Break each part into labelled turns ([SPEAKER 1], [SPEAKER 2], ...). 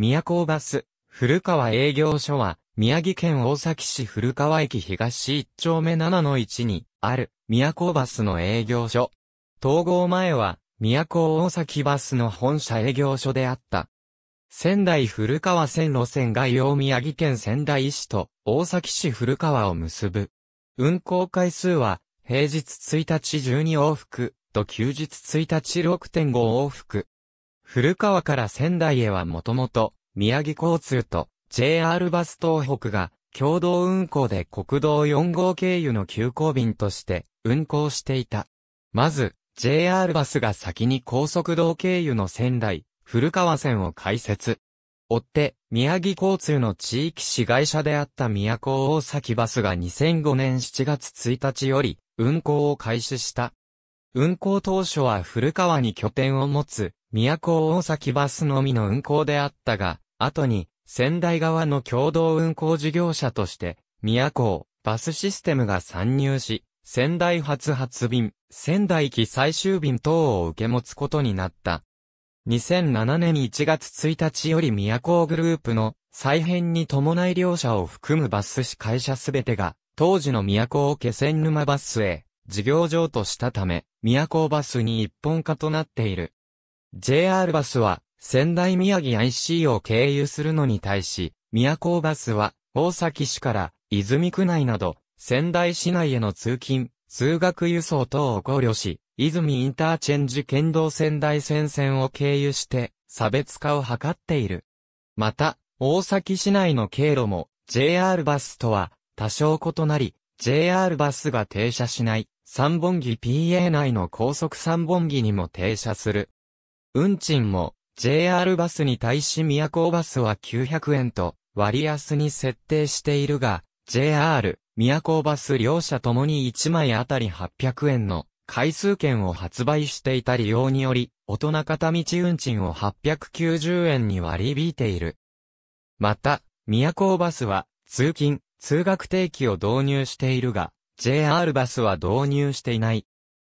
[SPEAKER 1] 宮古バス、古川営業所は、宮城県大崎市古川駅東1丁目7の1にある、宮古バスの営業所。統合前は、宮古大崎バスの本社営業所であった。仙台古川線路線が要宮城県仙台市と大崎市古川を結ぶ。運行回数は、平日1日12往復と休日1日6.5往復。古川から仙台へはもともと、宮城交通と JR バス東北が共同運行で国道4号経由の急行便として運行していた。まず、JR バスが先に高速道経由の仙台、古川線を開設。追って、宮城交通の地域市街車であった宮古大崎バスが2005年7月1日より運行を開始した。運行当初は古川に拠点を持つ都大崎バスのみの運行であったが、後に、仙台側の共同運行事業者として、都をバスシステムが参入し、仙台発発便、仙台機最終便等を受け持つことになった。2007年1月1日より都グループの再編に伴い両社を含むバス市会社すべてが、当時の都を気仙沼バスへ、事業場としたため、都バスに一本化となっている。JR バスは、仙台宮城 IC を経由するのに対し、宮古バスは、大崎市から、泉区内など、仙台市内への通勤、通学輸送等を考慮し、泉インターチェンジ県道仙台線線を経由して、差別化を図っている。また、大崎市内の経路も、JR バスとは、多少異なり、JR バスが停車しない、三本木 PA 内の高速三本木にも停車する、運賃も JR バスに対し宮古バスは900円と割安に設定しているが、JR、宮古バス両社ともに1枚あたり800円の回数券を発売していた利用により、大人片道運賃を890円に割り引いている。また、宮古バスは通勤、通学定期を導入しているが、JR バスは導入していない。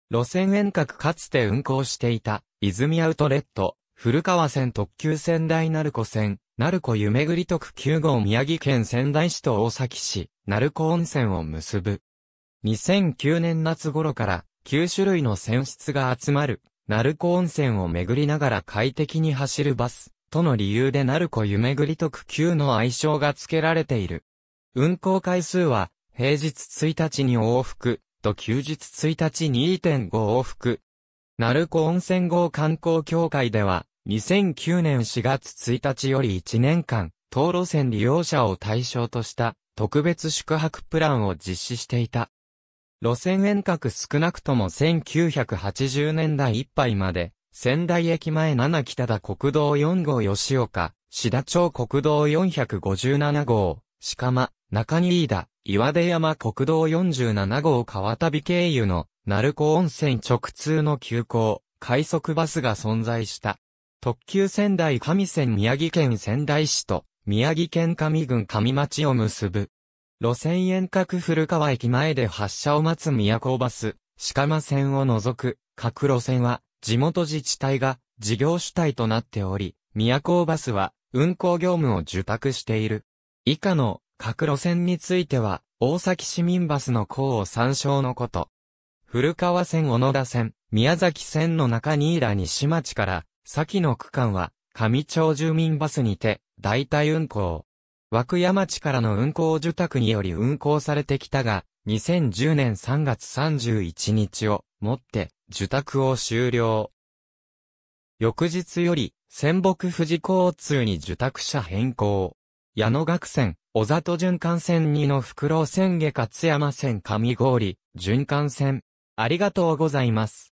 [SPEAKER 1] 路線遠隔かつて運行していた、泉アウトレット、古川線特急仙台鳴子線、鳴子めぐり特急号宮城県仙台市と大崎市、鳴子温泉を結ぶ。2009年夏頃から9種類の船室が集まる、鳴子温泉を巡りながら快適に走るバス、との理由で鳴子めぐり特急の愛称が付けられている。運行回数は、平日1日に往復、と休日1日2.5往復。鳴子温泉郷観光協会では、2009年4月1日より1年間、当路線利用者を対象とした特別宿泊プランを実施していた。路線遠隔少なくとも1980年代いっぱいまで、仙台駅前7北田国道4号吉岡、志田町国道457号、鹿間、中新井田、岩出山国道47号川旅経由の鳴子温泉直通の急行、快速バスが存在した。特急仙台上線宮城県仙台市と宮城県上郡上町を結ぶ。路線遠隔古川駅前で発車を待つ宮古バス、鹿間線を除く各路線は地元自治体が事業主体となっており、宮古バスは運行業務を受託している。以下の各路線については、大崎市民バスの項を参照のこと。古川線小野田線、宮崎線の中新ら西町から、先の区間は、上町住民バスにて、代替運行。枠山町からの運行受託により運行されてきたが、2010年3月31日をもって、受託を終了。翌日より、仙北富士交通に受託者変更。矢野学船、小里循環線2の袋千下勝山線上郡、循環線。ありがとうございます。